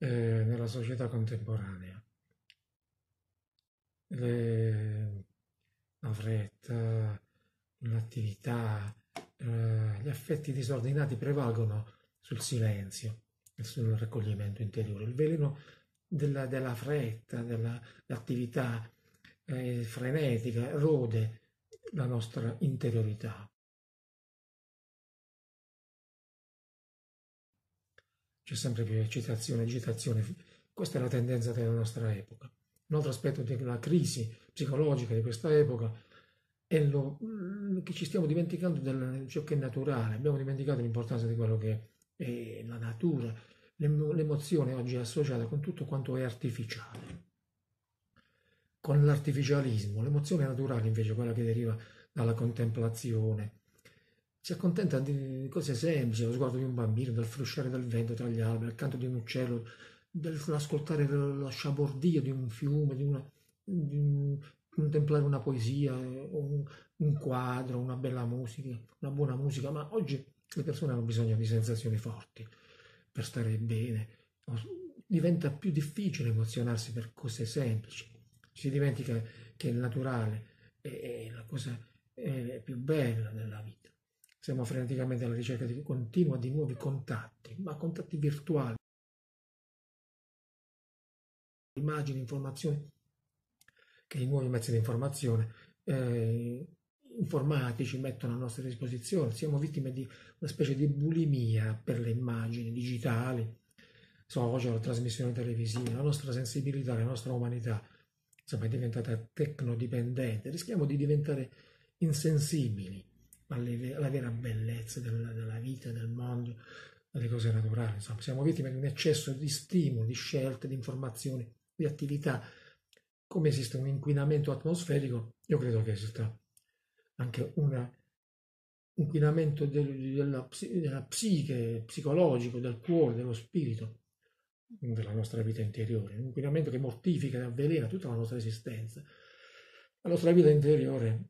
eh, nella società contemporanea. Le, la fretta, l'attività, eh, gli affetti disordinati prevalgono sul silenzio e sul raccoglimento interiore. Il veleno della, della fretta, dell'attività eh, frenetica rode la nostra interiorità c'è sempre più eccitazione, agitazione. Questa è la tendenza della nostra epoca. Un altro aspetto della crisi psicologica di questa epoca è lo, mm, che ci stiamo dimenticando di ciò che è naturale, abbiamo dimenticato l'importanza di quello che è la natura, l'emozione oggi è associata con tutto quanto è artificiale, con l'artificialismo, l'emozione naturale invece, quella che deriva dalla contemplazione, si accontenta di cose semplici, lo sguardo di un bambino, del frusciare del vento tra gli alberi, il canto di un uccello, dell'ascoltare la sciabordia di un fiume, di una, di un, contemplare una poesia, eh, un, un, quadro, una bella musica, una buona musica, ma oggi le persone hanno bisogno di sensazioni forti per stare bene. Diventa più difficile emozionarsi per cose semplici, si dimentica che il naturale è, la cosa è più bella siamo freneticamente alla ricerca di, continua di nuovi contatti, ma contatti virtuali, immagini, informazioni, che i nuovi mezzi di informazione eh, informatici mettono a nostra disposizione. Siamo vittime di una specie di bulimia per le immagini digitali, social, trasmissioni televisive, la nostra sensibilità, la nostra umanità insomma, è diventata tecnodipendente, rischiamo di diventare insensibili ma le, la vera bellezza della, della, vita, del mondo, delle cose naturali. Insomma, siamo vittime di un eccesso di stimoli, di scelte, di informazioni, di attività. Come esiste un inquinamento atmosferico, io credo che esista anche un inquinamento del, della, della psiche, psicologico, del cuore, dello spirito, della nostra vita interiore, un inquinamento che mortifica e avvelena tutta la nostra esistenza. La nostra vita interiore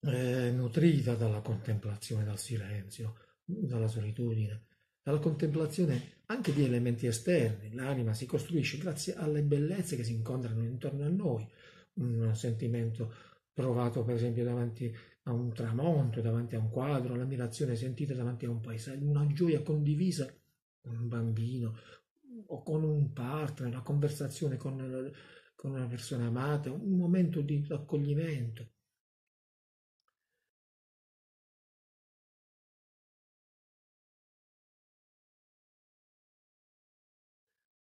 eh, nutrita dalla contemplazione, dal silenzio, dalla solitudine, dalla contemplazione anche di elementi esterni. L'anima si costruisce grazie alle bellezze che si incontrano intorno a noi, un sentimento provato per esempio davanti a un tramonto, davanti a un quadro, l'ammirazione sentita davanti a un paesaggio, una gioia condivisa con un bambino o con un partner, una conversazione con, con una persona amata, un momento di accoglimento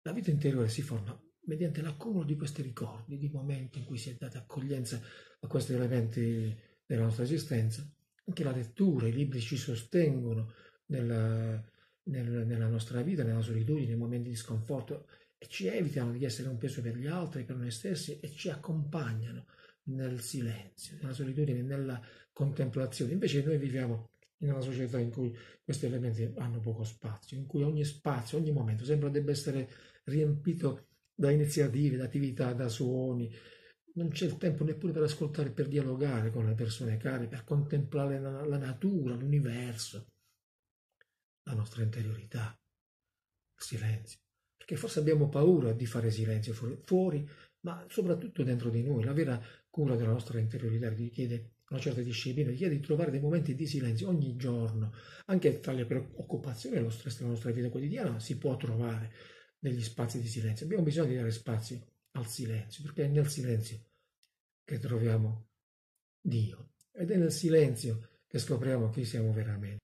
La vita interiore si forma mediante l'accumulo di questi ricordi, di momenti in cui si è data accoglienza a questi elementi della nostra esistenza. Anche la lettura, i libri ci sostengono nella, nel, nella nostra vita, nella solitudine, nei momenti di sconforto e ci evitano di essere un peso per gli altri, per noi stessi e ci accompagnano nel silenzio, nella solitudine, nella contemplazione. Invece noi viviamo in una società in cui questi elementi hanno poco spazio, in cui ogni spazio, ogni momento sembra debba essere riempito da iniziative, da attività, da suoni. Non c'è il tempo neppure per ascoltare, per dialogare con le persone care, per contemplare la, la natura, l'universo, la nostra interiorità, il silenzio. Perché forse abbiamo paura di fare silenzio fuori, fuori ma soprattutto dentro di noi. La vera cura della nostra interiorità richiede una certa disciplina richiede di trovare dei momenti di silenzio ogni giorno, anche tra le preoccupazioni e lo stress della nostra vita quotidiana si può trovare degli spazi di silenzio. Abbiamo bisogno di dare spazi al silenzio, perché è nel silenzio che troviamo Dio ed è nel silenzio che scopriamo chi siamo veramente.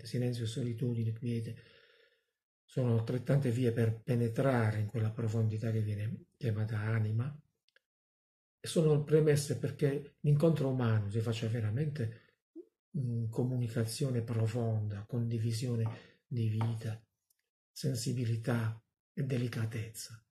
Silenzio, solitudine, quiete sono altrettante vie per penetrare in quella profondità che viene chiamata anima sono premesse perché l'incontro umano si faccia veramente mm, comunicazione profonda, condivisione di vita, sensibilità e delicatezza.